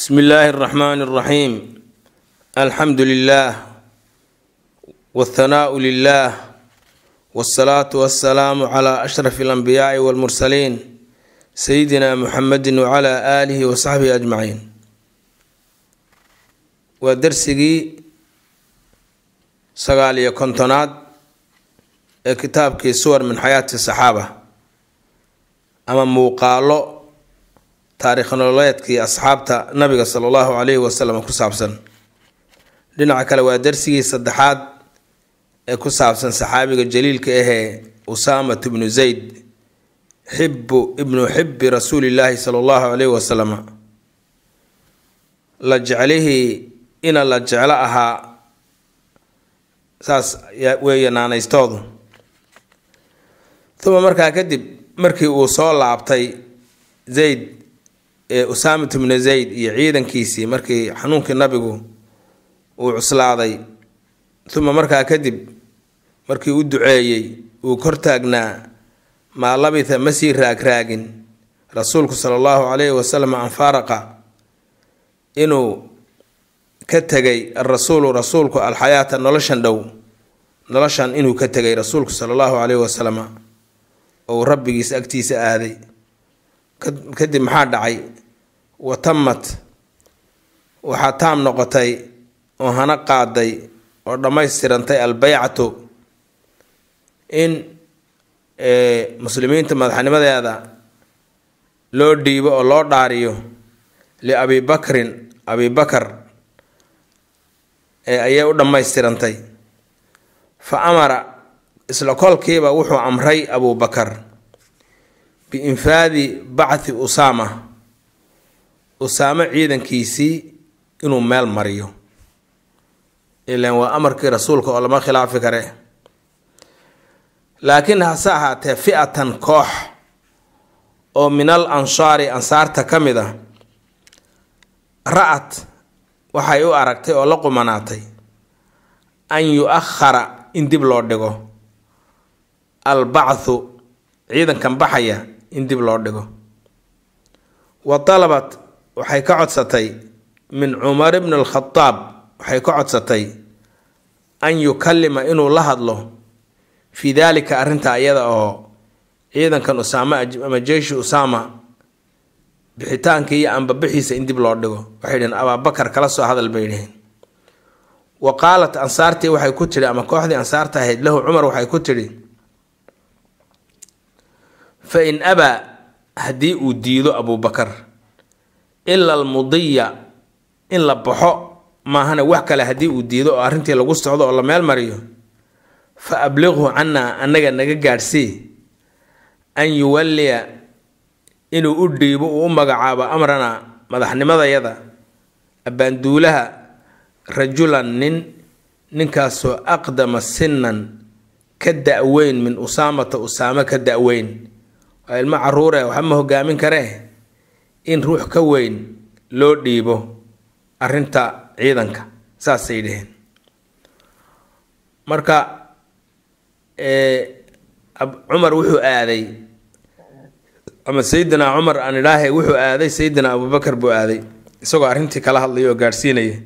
bismi illaahi araxmaani araxiim alxamdu lilaah walthanaau lilaah walsalaatu wassalaamu calaa ashraf alambiyaai walmursaliin sayidina muxamedin wacalaa aalihi wa saxbihi ajmaciin waa darsigii sagaal iyo kontonaad ee kitaabkii suwar min xayaati saxaaba ama muuqaalo taariikh nololeedkii asxaabta nabiga sala allahu caleyhi wasalam ku saabsan dhinaca kale waa darsigii saddexaad ee ku saabsan saxaabiga jaliilka ahee usaamat ibnu zayd xibbu ibnu xibbi rasuulillaahi sala allahu caleyhi wasalama la jeclihii ina la jeclo ahaa saas weeye naanaystoodu uma markaa kadib markii uu soo laabtay zayd usaamit bnu zayd iyo ciidankiisii markii xanuunkii nabigu uu cuslaaday uma markaa kadib markii u duceeyey uu kor taagnaa maa labitha ma raagraagin rasuulku sala allahu calayhi wasalam an faaraqa inuu ka tegay arasuulu rasuulku alxayaata noloshan dhow noloshan inuu ka tegay rasuulku sala allahu calayhi wasalam ou rabbigiis agtiisa aaday kadib maxaa dhacay watamad waxaa taam noqotay oo hana qaaday oo dhammaystirantay albaycatu in eh, muslimiinta madaxnimadeeda loo dhiibo oo loo dhaariyo liabi bakrin abi bakar eh, ayay u dhammaystirantay fa amara isla kolkiiba wuxuu amray abuu bakar biinfaadi bacthi usaama usaamo ciidankiisii inuu meel mariyo ilan waa amarkii rasuulka oo lama khilaafi kare laakiin hase ahaatee fi-atan koox oo min al anshaari ansaarta ka mid a ra-at waxay u aragtay oo la qumanaatay an yu-akhara in dib loo dhigo albacthu ciidankan baxaya in dib loo dhigo wa talabat waxay ka codsatay min cumar ibni alkhadaab waxay ka codsatay an yukallima inuu la hadlo fii daalika arrinta iyada oo ciidankan usaama ama jeyshi usaama bixitaanka iyo anbabixiisa in dib loo dhigo waxay dhaheen abaabakar kala soo hadal bay dhaheen wa qaalat ansaartii waxay ku tidhi ama kooxdii ansaarta ahayd lahu cumar waxay ku tidhi fa in abaa haddii uu diido abuubakar ila almudiya in la baxo maahana wax kale haddii uu diido oo arrintii lagu socdo oo la meel mariyo fa abliqhu cannaa annaga naga gaadhsii an yuwalliya inuu u dhiibo uu u magacaabo amranaa madaxnimadayada abaanduulaha rajulan nin ninkaasoo aqdama sinan ka da-weyn min usaamata usaamo ka da-weyn waa ilmo caruure waxba ma hogaamin karee in ruux ka weyn loo dhiibo arrinta ciidanka saasay dhaheen marka cumar wuxuu aaday ama sayidina cumar aan idhaahe wuxuu aaday sayidina abubakar buu aaday isagoo arrintii kala hadlaya oo gaadhsiinaya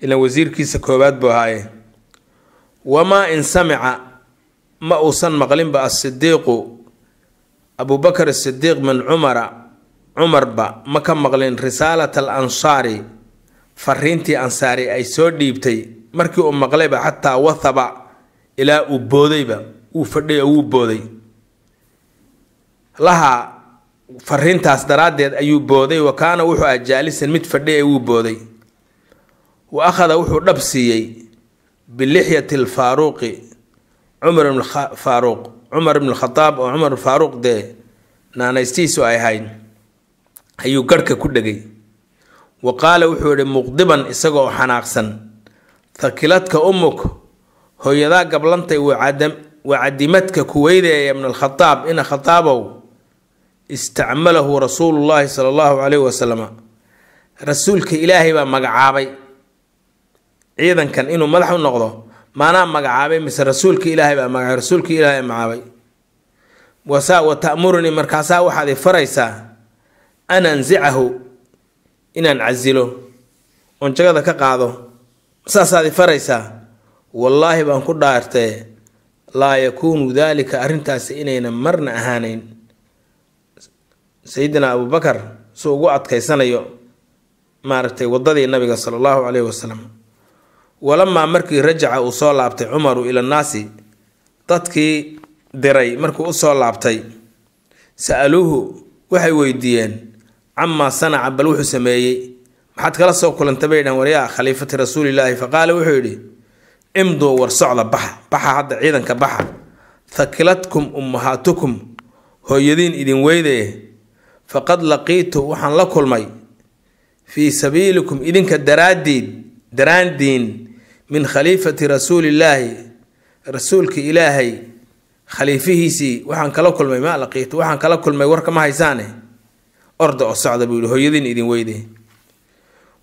ilaan wasiirkiisa koowaad buu ahaaye wamaa in samica ma uusan maqlinba asidiiqu abubakar asidiiq min cumara cumarba ma ka maqlin risaalat al ansaari fariintii ansaari ay soo dhiibtay markii uu maqlayba xataa wathaba ilaa uu boodayba wuu fadhiy wuu booday laha fariintaas daraaddeed ayuu booday wa kaana wuxuu ah jaalisan mid fadhiya wuu booday wa akhada wuxuu dhab siiyey bilixyati alfaaruuqi cumar ibn faaruuq cumar ibn khadaab oo cumar faaruuq dee naanaystiisu ay ahayd ayuu garhka ku dhegay wa qaala wuxuu idhi muqdiban isagoo xanaaqsan thakiladka umuk hooyadaa gablantay wacadimadka kuweydeeya ibnalkhadaab ina khataabow istacmalahu rasuulullaahi sala allahu caleyhi wasalama rasuulka ilaahay baa magacaabay ciidankan inuu madax u noqdo maanaa magacaabay mise rasuulka ilaahay baa magaabay rasuulka ilaahay magacaabay wasaa wa ta'murunii markaasaa waxaad i faraysaa an ansicahu inaan casilo oon jagada ka qaado saasaadi faraysaa wallaahi baan ku dhaartee laa yakuunu daalika arrintaasi inayna marna ahaanayn sayidina abuubakar suu ugu adkaysanayo maaragtay waddadii nabiga sala allahu caleyhi wasalam walamaa markii rajaca uu soo laabtay cumaru ilannaasi dadkii diray markuu usoo laabtay sa-aluuhu waxay weydiiyeen camaa sanaca bal wuxuu sameeyey maxaad kala soo kulanta bay dhahan waryaa khaliifati rasuulilaahi fa qaala wuxuu yidhi cimduu war socda baxa baxa hadda ciidanka baxa thakilatkum ummahaatukum hooyadiin idin weydaye faqad laqiitu waxaan la kulmay fii sabiilikum idinka daraadiid daraandiin min khaliifati rasuulillaahi rasuulka ilaahay khaliifihiisii waxaan kala kulmay ma laqiitu waxaan kala kulmay warka ma haysaane orda oo socda buu yihi hooyadiin idin weyde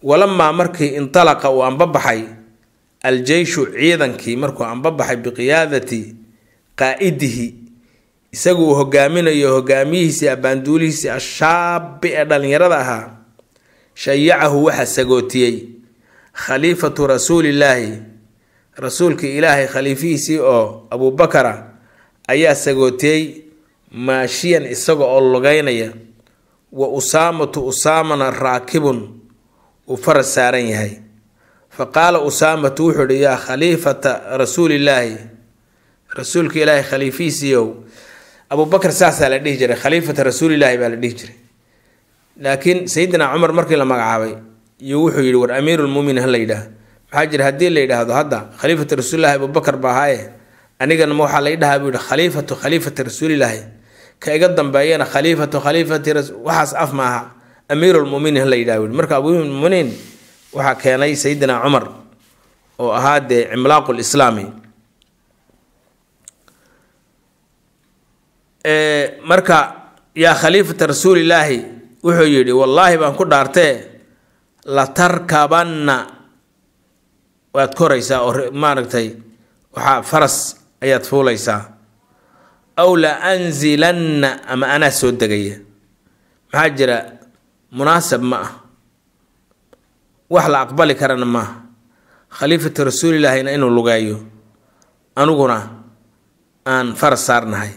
walamaa markii intalaqa uu anbabaxay aljeyshu ciidankii markuu anbabaxay biqiyaadati qaa-idihi isagu uu hogaaminayo hogaamiyihiisii abaanduulihiisii ashaabi ee dhallinyarada ahaa shayacahu waxaa sagootiyey khaliifatu rasuulillaahi rasuulkii ilaahay khaliifihiisii oo abuubakara ayaa sagootiyey maashiyan isaga oo lugaynaya wa usaamatu usaamana raakibun uu faras saaran yahay fa qaala usaamatu wuxuu ihi yaa khaliifata rasuulillaahi rasuulka ilaahay khaliifihiisiiow abubakar saasaa la dhihi jiray khaliifata rasuulilaahi baa la dhihi jiray laakiin sayidina cumar markii la magacaabay iyo wuxuu yihi war amiirulmuminiin hala yidhaah maxaa jira haddii la yidhaahdo hadda khaliifata rasuulillahi abubakar baa ahaaye anigana ma waxaa la ydhahaa buu yihi khaliifatu khaliifata rasuulilaahi ka iga dambeeyana khaliifatu khaliifati waxaas af maaha amiirulmuminiin la yidhah marka amiirulmuminiin waxaa keenay sayidina cumar oo ahaa dee cimlaaqu lislaami marka yaa khaliifata rasuulilaahi wuxuu yidhi wallaahi baan ku dhaartee la tarkabanna waad koraysaa oo maaragtay waxaa faras ayaad fuulaysaa aw la anzilanna ama anaa soo degaya maxaa jira munaasab ma ah wax la aqbali karana maaha khaliifatu rasuulilaahina inuu lugeeyo aniguna aan fara saarnahay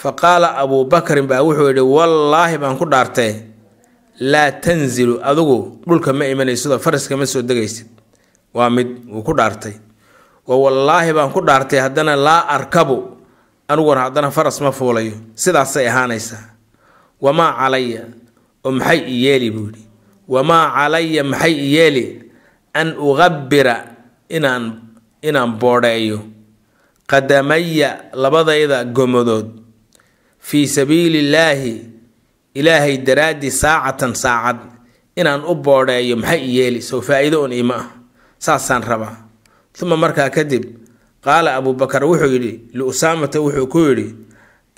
fa qaala abuubakrin baa wuxuu yidhi wallaahi baan ku dhaartee laa tanzilu adugu dhulka ma imanaysidoo faraska ma soo degaysid waa mid wuu ku dhaartay wa wallaahi baan ku dhaartay haddana laa arkabu aniguna haddana faras ma fuulayo sidaasay ahaanaysaa wamaa calaya oo maxay i yeeli buu yidhi wamaa calaya maxay i yeeli an uqabira inaan inaan boodheeyo qadamaya labadayda gomadood fii sabiiliillaahi ilaahay daraaddii saacatan saacad inaan u boodheeyo maxay i yeeli sow faa-iido un ima ah saasaan rabaa uma markaa kadib qaala abuubakar wuxuu yidhi liusaamata wuxuu ku yidhi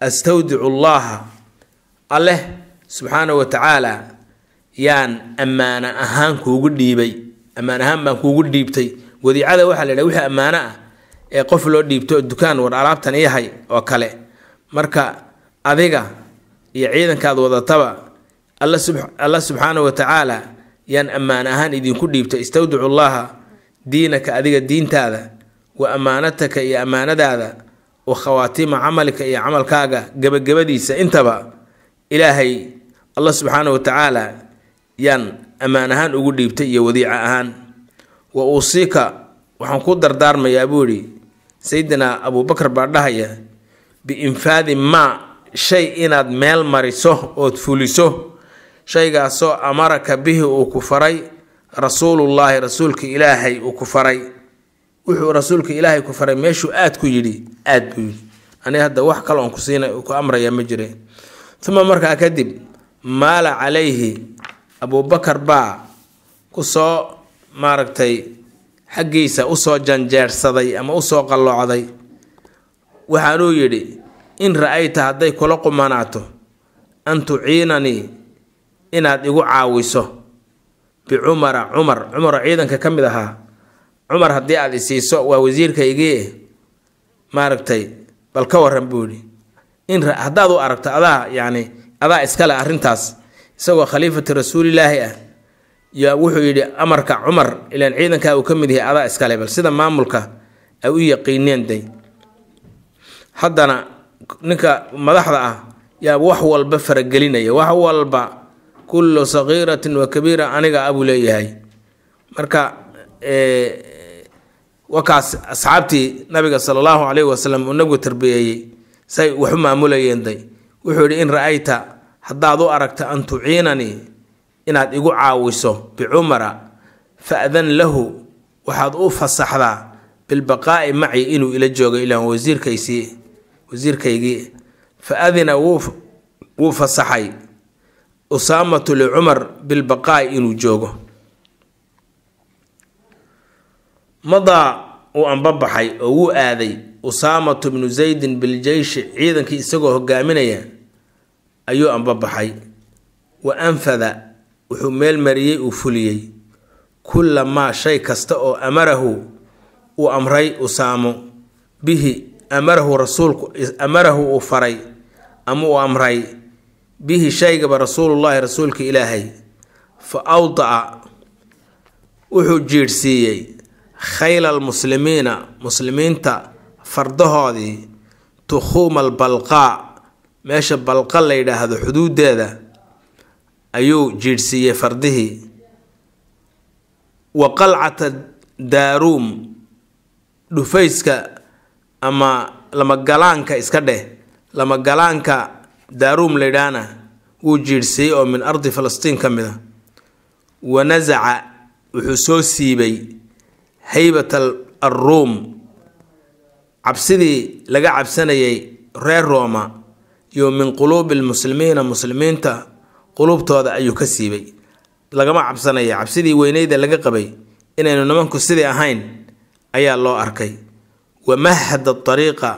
astawdicu llaha alleh subxaana wa tacaala yaan ammaana ahaan kuugu dhiibay ammaan ahaan baan kuugu dhiibtay wadiicada waxaa la yidhaha wixii ammaano ah ee qof loo dhiibto dukaan war alaabtan iyahay oo kale marka adiga iyo ciidankaad wadataba alla subxaana wa tacaala yaan ammaan ahaan idinku dhiibtay istawdicu llaha diinaka adiga diintaada wa ammaanataka iyo ammaanadaada wa khawaatiima camalika iyo camalkaaga gebagabadiisa intaba ilaahay allah subxaanah wa tacaala yaan ammaan ahaan ugu dhiibtay iyo wadiica ahaan wa uusiika waxaan ku dardaarmayaa buu idhi sayidina abuubakar baa dhahaya biinfaadi maa shay inaad meel mariso ood fuliso shaygaasoo amaraka bihi uu ku faray rasuulullaahi rasuulka ilaahay uu ku faray wuxuu rasuulka ilaahay ku faray meeshuu aada ku yidhi aad buu yidhi aniga hadda wax kale oon ku siina ku amraya ma jireen uma markaa kadib maala calayhi abuubakar baa kusoo maaragtay xaggiisa usoo janjeersaday ama usoo qalloocday waxaanuu yidhi in ra-ayta hadday kula qumanaato an tuciinanii inaad igu caawiso bicumara cumar cumaro ciidanka ka mid ahaa cumar haddii aada isiiso waa wasiirkaygii maaragtay bal ka waran buuhi in haddaad u aragto adaa yani adaa iskale arintaas isagoo khaliifati rasuulilaahi ah yaa wuxuu yidhi amarka cumar ilaan ciidankaa uu ka mid yahay adaa iskale bal sida maamulka ay u yaqiineen day haddana ninka madaxda ah yaa wax walba faragelinaya wax walba kullu saqiiratin wa kabiira aniga abuu leeyahay marka wakaas asxaabtii nabiga sala allahu calayhi wasalam uu nabigu tarbiyeeyey say waxu maamulayeen day wuxuu yidhi in ra-ayta haddaad u aragta an tuciinanii inaad igu caawiso bicumara fa lahu waxaad u fasaxdaa bilbaqaa'i maci inuu ila joogo ilaan wasiirkaysii wasiirkaygii fa adina wuu fasaxay usaamatu licumar bilbaqaa'i inuu joogo madaa uu baxay oo wuu aaday usaamatu bnu zaydin biljeyshi ciidankii isagoo hogaaminaya ayuu baxay wa anfada wuxuu meel mariyey uu fuliyey kulla maa shay kasta oo amarahu uu amray usaamo bihi amarahu rasuulku amarahu uu faray ama uu amray bihi shaygaba rasuulullaahi rasuulka ilaahay fa awdaca wuxuu jiidhsiiyey khayla almuslimiina muslimiinta fardahoodii tukhuuma albalqaa meesha balqa la yidhaahdo xuduudeeda ayuu jiidhsiiyey fardihii wa qalcata daaruum dhufayska ama lamagalaanka iska dheh lamagalaanka daaruum laydhaana wuu jiidhsiiyey oo min ardi falastiin ka mid a wa nasaca wuxuu soo siibay haybat aruum cabsidii laga cabsanayay reer rooma iyo min quluubi almuslimiina muslimiinta quluubtooda ayuu ka siibay lagama cabsanaya cabsidii weyneyda laga qabay inaynu nimanku sidii ahayn ayaa loo arkay wamahada ariiqa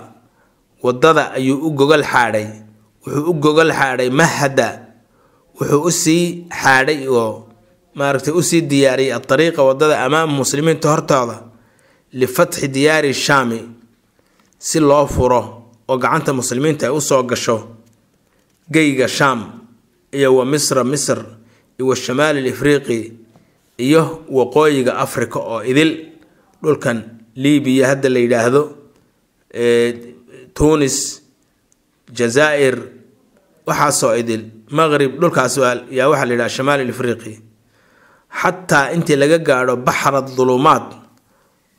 wadada ayuu u gogol xaadhay wuxuu u gogol xaadhay mahada wuxuu usii sii xaadhay oo maaragtay usii diyaariyay adariiqa wadada amaama muslimiinta hortooda lifatxi diyaari shaami si loo furo oo gacanta muslimiinta ay usoo gasho geyga shaam iyo wa misra misr iyo wa shamaali alifriiqi iyo waqooyiga africa oo idil dhulkan libiya hadda la yidhaahdo tunis jazaa waxaasoo idil maqrib dhulkaas yaa waxaa la yidhaha shamaali alifriiqi xataa intii laga gaadho baxra dulumaad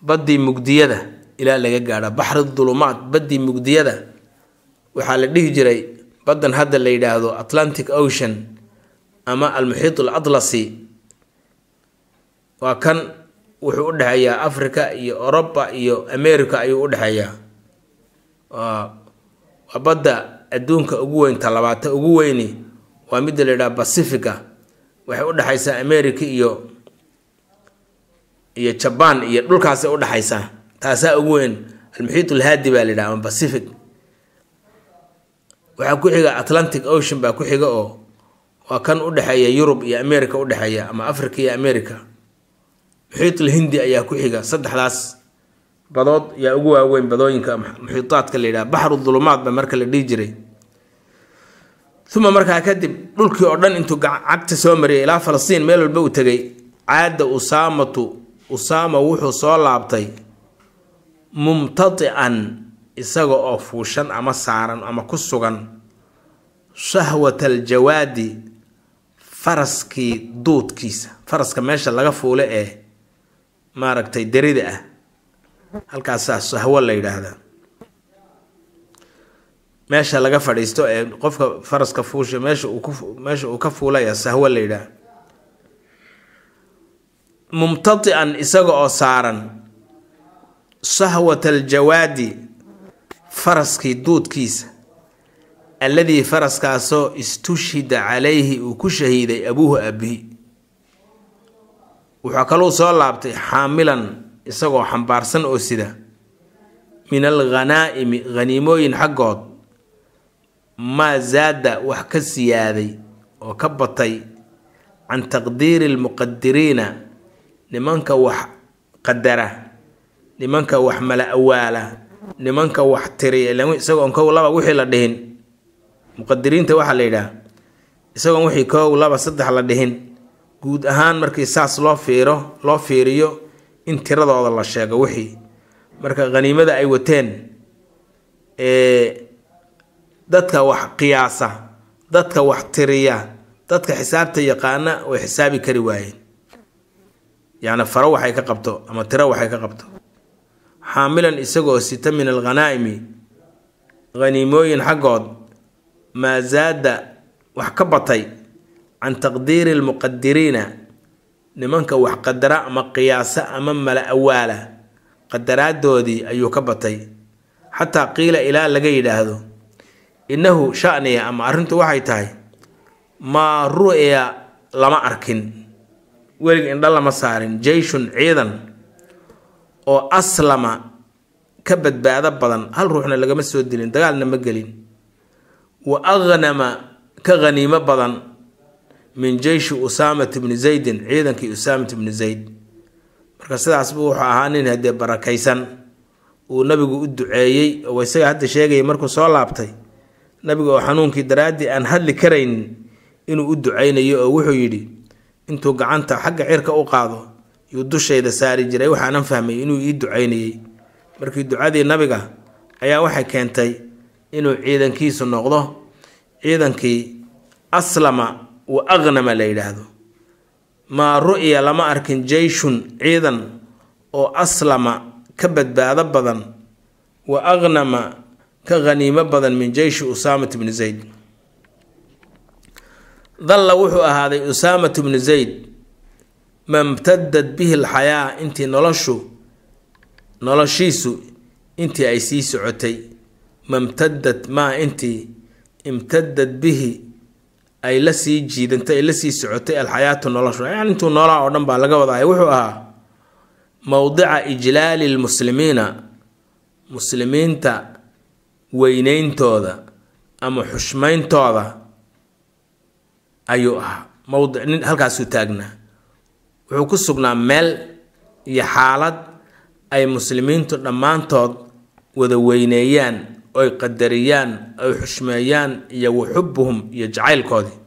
badii mugdiyada ilaa laga gaadho baxri dulumaad badii mugdiyada waxaa la dhihi jiray badan hadda la yidhaahdo atlantic ocean ama almuxiit alatlasi waa kan wuxuu u dhexeeyaa africa iyo oroba iyo america ayuu u dhexeeyaa waa badda adduunka ugu weyn talabaata ugu weyni waa midda la yidhaha bacifica waxay udhexaysaa america iyo iyo jaban iyo dhulkaasay udhexaysaa taasaa ugu weyn almuxiit ulhaadi baa layidhaha ama pacific waxaa ku xiga atlantic ocean baa ku xiga oo waa kan udhexeeya yurub iyo america udhexeeya ama africa iyo america muxiit ulhindi ayaa ku xiga saddexdaas badood yaa ugu waaweyn badooyinka muxiitaadka layidhaha baxru dulumaad ba marka la dhihi jiray uma markaa kadib dhulkii oo dhan intuu cagta soo mariyay ilaa falastiin meel walba uu tegay caada usaamatu usaama wuxuu soo laabtay mumtadican isaga oo fuushan ama saaran ama ku sugan shahwata aljawaadi faraskii duudkiisa faraska meesha laga fuule ee maaragtay derida ah halkaasaa saas sahwo la yidhaahdaa meesha laga fadhiisto ee qofka faraska fuusha meesha meesha uu ka fuulaya sahwa la yidhaah mumtatian isaga oo saaran sahwat aljawaadi faraskii duudkiisa alladii faraskaasoo istushhida calayhi uu ku shahiiday abuuhu abihi wuxuu kaluu soo laabtay xaamilan isagoo xambaarsan oo sida min alghanaa'imi haniimooyin xaggood maa zaada wax ka siyaaday oo ka batay can taqdiiri lmuqadiriina nimanka wax qadara nimanka wax mala awaala nimanka wax tiriya isagoon kow laba wixii la dhihin muqadiriinta waxaa la yidhaah isagoon wixii kow laba saddex la dhihin guud ahaan markii saas loo fiiro loo fiiriyo in tiradooda la sheego wixii marka haniimada ay wateen dadka wax qiyaasa dadka wax tiriya dadka xisaabta yaqaana way xisaabi kari waayeen yacni faro waxay ka qabto ama tiro waxay ka qabto xaamilan isagoo sita min alghanaa'imi haniimooyin xaggood maa zaada wax ka batay can taqdiiri almuqadiriina nimanka wax qadara ama qiyaasa ama mala awaala qadaraadoodii ayuu ka batay xataa qiila ilaa laga yidhaahdo inahu shaniya ama arrintu waxay tahay maa ru'ya lama arkin weliga indha lama saarin jeyshun ciidan oo aslama ka badbaado badan hal ruuxna lagama soo dilin dagaalna ma gelin wa aknama ka haniimo badan min jeyshi usaamata bni zaydin ciidankii usaamata bni zayd marka sidaasbuu wuxuu ahaa nin haddee barakaysan uu nabigu u duceeyey oo isaga hadda sheegaya markuu soo laabtay nabiga oo xanuunkii daraaddii aan hadli karayn inuu u ducaynayo oo wuxuu yidhi intuu gacanta xagga cirka u qaado yuu dushayda saari jiray waxaanan fahmay inuu ii ducaynayey markii ducadii nabiga ayaa waxay keentay inuu ciidankiisu noqdo ciidankii aslama wa aqnama la yidhaahdo maa ru'ya lama arkin jeyshun ciidan oo aslama ka badbaado badan wa aknama ka haniimo badan min jeyshi usaamat bni zayd dalla wuxuu ahaaday usaamat bnu zayd mamtadad bihi alxayaa intii noloshu noloshiisu intii ay sii socotay mamtadad maa intii imtadad bihi ay lasii jiidantay ay lasii socotay alxayaatu noloshu yani intuu noolaa oo dhan baa laga wadaaya wuxuu ahaa mowdica ijlaali lmuslimiina muslimiinta weynayntooda ama xushmayntooda ayuu ahaa mawdic nin halkaasuu taagnaa wuxuu ku sugnaa meel iyo xaalad ay muslimiintu dhammaantood wada weyneeyaan oy qadariyaan oy xushmeeyaan iyo waxubuhum iyo jacaylkoodii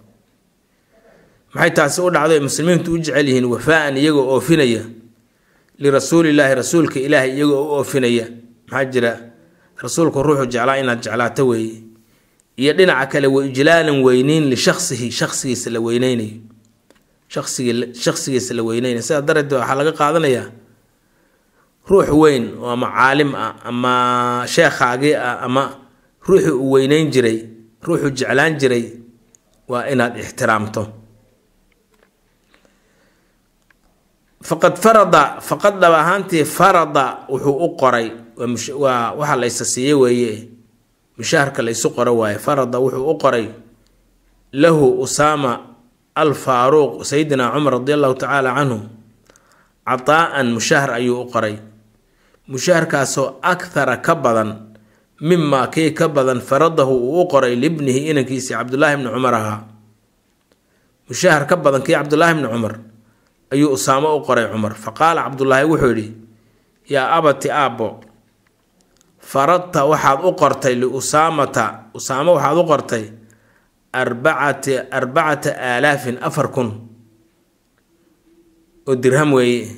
maxay taasi u dhacdo ay muslimiintu u jecel yihiin wafaa-an iyagoo oofinaya lirasuulillaahi rasuulka ilaahay iyagoo u oofinaya maxaa jira rasuulku ruuxuu jeclaa inaad jeclaato weeye iyo dhinaca kale waijlaalan weyneyn lishasihi shasigiisa la weyneynayo shasigiisa la weyneynay sidaa daraadeed waxaa laga qaadanayaa ruux weyn oo ama caalim ah ama sheekhaagii ah ama ruuxu u weyneyn jiray ruuxu jeclaan jiray waa inaad ixtiraamto faqad farada faqad dhab ahaantii farada wuxuu u qoray waa waxa la ysa siiye weeye mishaharka la qoro waaye farada wuxuu u qoray lahu usaama alfaaruuq sayidina cumar radia allahu tacaala canhu cataa-an mushahar ayuu u qoray mushaharkaasoo akthara ka badan mimaa kii ka badan faradahu uu u qoray libnihi inankiisii cabdulaahi bni cumar ahaa mushahar ka badan kii cabdulaahi bni cumar ayuu usaamo u qoray cumar fa qaala cabdullaahi wuxuu yidhi yaa abati aabbo faradta waxaad u qortay liusaamata usaamo waxaad u qortay arbacata arbacata aalaafin afar kun oo dirham weeye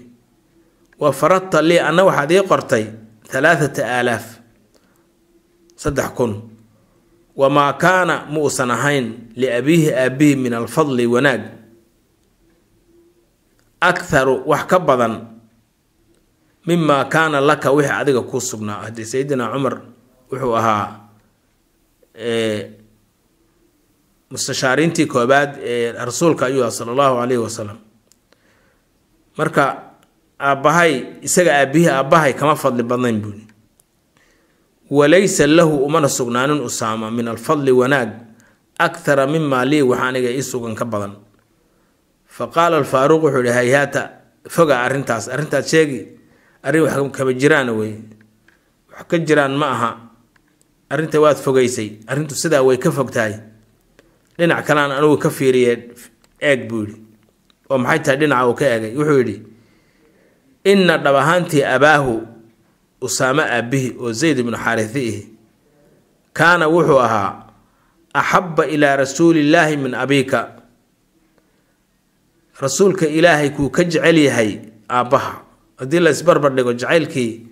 wa faradta lii anna waxaad ii qortay thalaathata aalaaf saddex kun wamaa kaana ma uusan ahayn liabiihi aabihi min alfadli wanaag akharu wax ka badan mimaa kaana laka wixii adiga kuu sugnaa haddii sayidina cumar wuxuu ahaa mustashaariintii koobaad ee rasuulka ayuu ahaa sala allahu calayhi wasalam marka aabbahay isaga aabihii aabahay kama fadli badnayn buuli walaysa lahu umana sugnaanin usaama min alfadli wanaag akhara mimaa lii waxa aniga ii sugan ka badan fa qaala alfaaruuq wuxuu ihi hayhaata foga arrintaas arrintaad sheegi arrin wax kaba jiraan wey wax ka jiraan ma aha arrinta waad fogeysay arrintu sidaa way ka fogtahay dhinac kalean anigu ka fiiriye eeg buu yidhi oo maxay tahay dhinaca uu ka eegay wuxuu yidhi ina dhab ahaantii abaahu usaame aabihi oo zayd ibnu xarithi ihi kaana wuxuu ahaa axabba ilaa rasuuliillaahi min abiika rasuulka ilaahay kuu ka jecel yahay aabbaha haddii la isbarbardhigo jacaylkii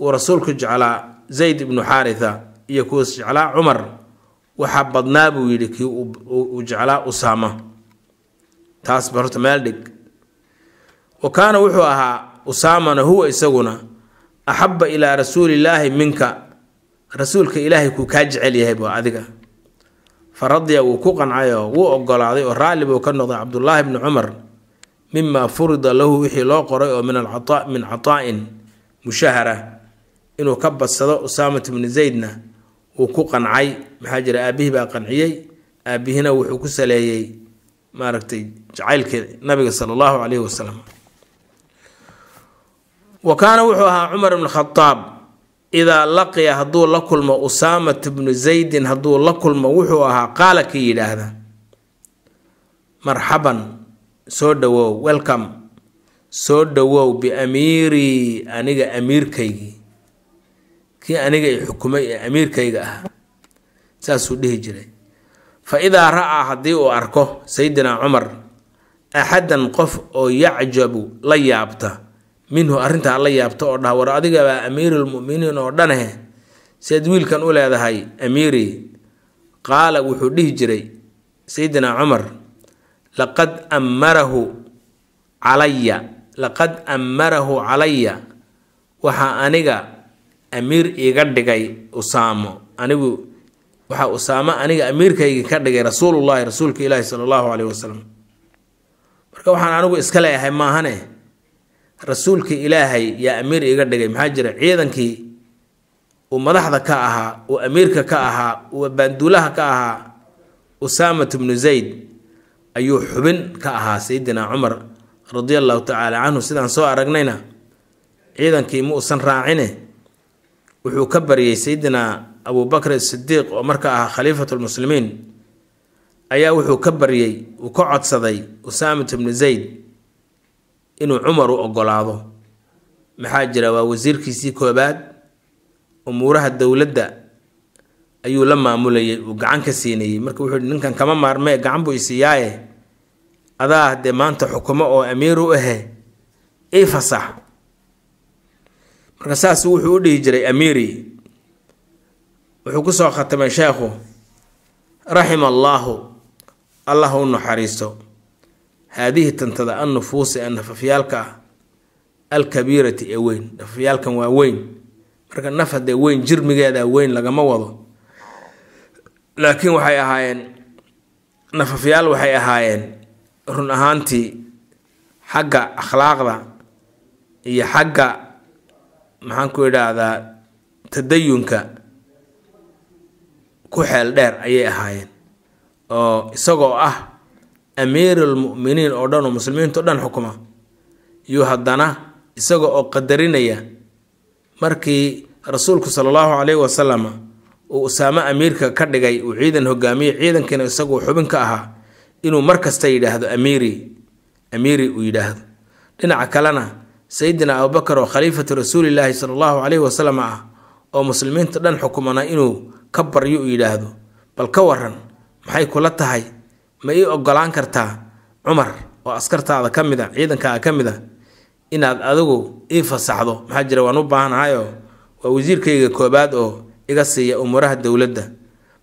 uu rasuulku jeclaa zayd ibnu xaaritha iyo kuwas jeclaa cumar waxaa badnaa buu yidhi kii uu jeclaa usaama taasba horta meel dhig wa kaana wuxuu ahaa usaamana huwa isaguna axaba ilaa rasuuliillaahi minka rasuulka ilaahay kuu kaa jecel yahay bu adiga fa radiya wuu ku qancay oo wuu ogolaaday oo raalli buu ka noqday cabdullaahi ibnu cumar mima furida lahu wixii loo qoray oo min aca min cataa mushahara inuu ka badsado usaamat bni zaydna wuu ku qancay maxaa jira aabihii baa qanciyey aabihiina wuxuu ku saleeyey maaragtay jacaylka nabiga sala allahu calayhi wasalam wa kaana wuxuu ahaa cumar bn khadaab idaa laqiya hadduu la kulmo usaamat bnu zaydin hadduu la kulmo wuxuu ahaa qaala ka yidhaahda marxaban soo dhawow welcome soo dhawow biamiirii aniga amiirkaygii kii aniga i xukumay ee amiirkayga ahaa saasuu dhihi jiray fa idaa ra-aa haddii uu arko sayidina cumar axadan qof oo yacjabu la yaabta minhu arrintaa la yaabta oo dhaha war adigabaa amiirulmuminiin oo dhaneh siaad wiilkan u leedahay amiiri qaala wuxuu dhihi jiray sayidinaa cumar laqad ammarahu calaya laqad ammarahu calaya waxaa aniga amiir iga dhigay usaamo anigu waxaa usaamo aniga amiirkaygi ka dhigay rasuulullahi rasuulka ilaahi sala allahu caleyhi wasalam marka waxaan anigu iska leeyahay maahane rasuulka ilaahay yaa amiir iga dhigay maxaa jira ciidankii uu madaxda ka ahaa uu amiirka ka ahaa uu baanduulaha ka ahaa usaamatu bnu zayd ayuu xubin ka ahaa sayidina cumar radia allahu tacaala canhu sidaan soo aragnayna ciidankii ma uusan raacine wuxuu ka baryay sayidina abuubakr asidiiq oo marka ahaa khaliifat lmuslimiin ayaa wuxuu ka baryey uu ka codsaday usaamat bnu zayd inuu cumar u ogolaado maxaa jira waa wasiirkiisii koobaad umuuraha dowladda ayuu la maamulayay uu gacan ka siinayay marka wuxuu hi ninkan kama maarmee gacan buu isiiyaaye adaa haddee maanta xukumo oo amiir u ahe ii fasax marka saas wuxuu u dhihi jiray amiiri wuxuu kusoo khatamay sheekhu raxima allaahu allah u naxariisto haadihi tantada an ee nafafyaalka ah alkabiirati ee weyn nafafyaalkan waa weyn marka naf haddee weyn jirmigeedaa weyn lagama wado laakiin waxay ahaayeen nafafyaal waxay ahaayeen run ahaantii xagga akhlaaqda iyo xagga maxaan ku idhaahdaa tadayunka ku xeel dheer ayay ahaayeen oo isagoo ah amiirulmu'miniin oo dhan oo muslimiinto dhan xukuma yuu haddana isaga oo qadarinaya markii rasuulku sala allahu caleyhi wasalama uu usaame amiirka ka dhigay uu ciidan hogaamiye ciidankiina isaguo xubin ka ahaa inuu markasta yidhaahdo amiiri amiiri uu yidhaahdo dhinaca kalena sayidina abubakar oo khaliifatu rasuulilaahi sala allahu caleyhi wasalam ah oo muslimiinta dhan xukumana inuu ka baryo uu yidhaahdo bal ka waran maxay kula tahay ma ii ogolaan kartaa cumar oo askartaada ka mid a ciidankaaga ka mid a inaad adigu ii fasaxdo maxaa jira waan u baahanahay waa wasiirkayga koobaad oo iga siiya umuraha dowladda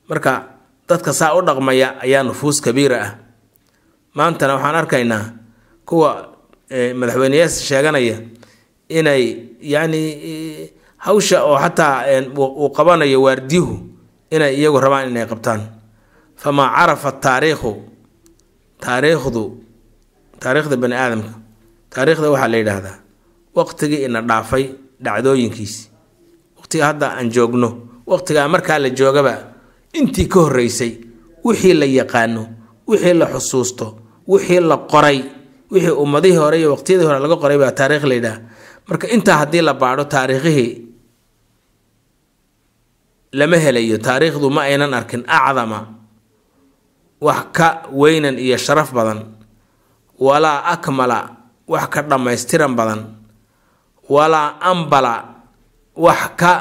marka dadka saa u dhaqmaya ayaa nufuus kabiira ah maantana waxaan arkaynaa kuwa eh, madaxweyneyaasha sheeganaya inay yacni hawsha oo xataa eh, uu qabanayo waardiyuhu inay iyagu rabaan inay qabtaan famaa carafa taariikhu taariikhdu taariikhda bani aadamka taariikhda waxaa la yidhaahdaa waqtigii ina dhaafay dhacdooyinkiisi waqtiga hadda aan joogno waqtigaa markaa la joogaba intii ka horreysay wixii la yaqaano wixii la xusuusto wixii la qoray wixii ummadihii hore iyo waqtiyadii hore laga qoray baa la layidhaah marka intaa haddii la baadho taariikhihii lama helayo taariikhdu ma aynan arkin acdama wax ka weynan iyo sharaf badan walaa akmala wax ka dhammaystiran badan walaa ambala wax ka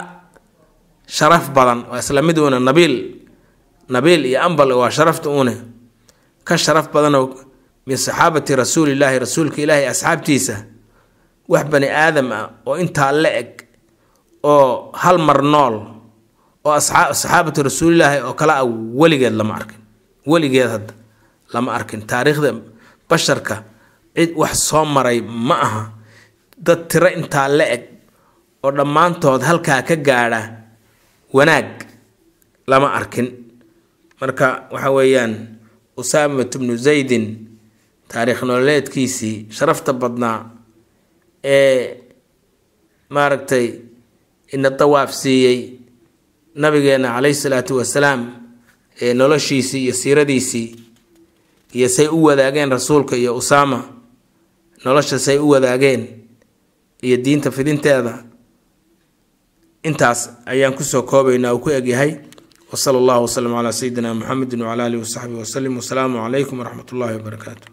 sharaf badan waa isla mid uuna nabiil nabiil iyo ambal waa sharafta uune ka sharaf badanoo min saxaabati rasuulilaahi rasuulka ilaahi asxaabtiisa wax bani aadam ah oo intaa la eg oo hal mar nool oo saxaabatu rasuulilaahi oo kale a ah weligeed lama arkin weligeed hadda lama arkin taariikhda basharka cid wax soo maray ma aha dad tiro intaa la eg oo dhammaantood halkaa ka gaadha wanaag lama arkin marka waxa weeyaan usaamat bnu zaydin taariikh nololeedkiisii sharafta badnaa ee maaragtay ina dawaaf siiyey nabigeena caleyhi salaatu wasalaam ee noloshiisii iyo siiradiisii iyo say u wadaageen rasuulka iyo usaama nolosha say u wadaageen iyo diinta fidinteeda intaas ayaan kusoo koobaynaa uu ku egyahay wsala allah wasalam calaa sayidina muxamedi wacala alihi wasaxbihi wasalim wasalaamu calaykum waraxmat ullahi wabarakaatu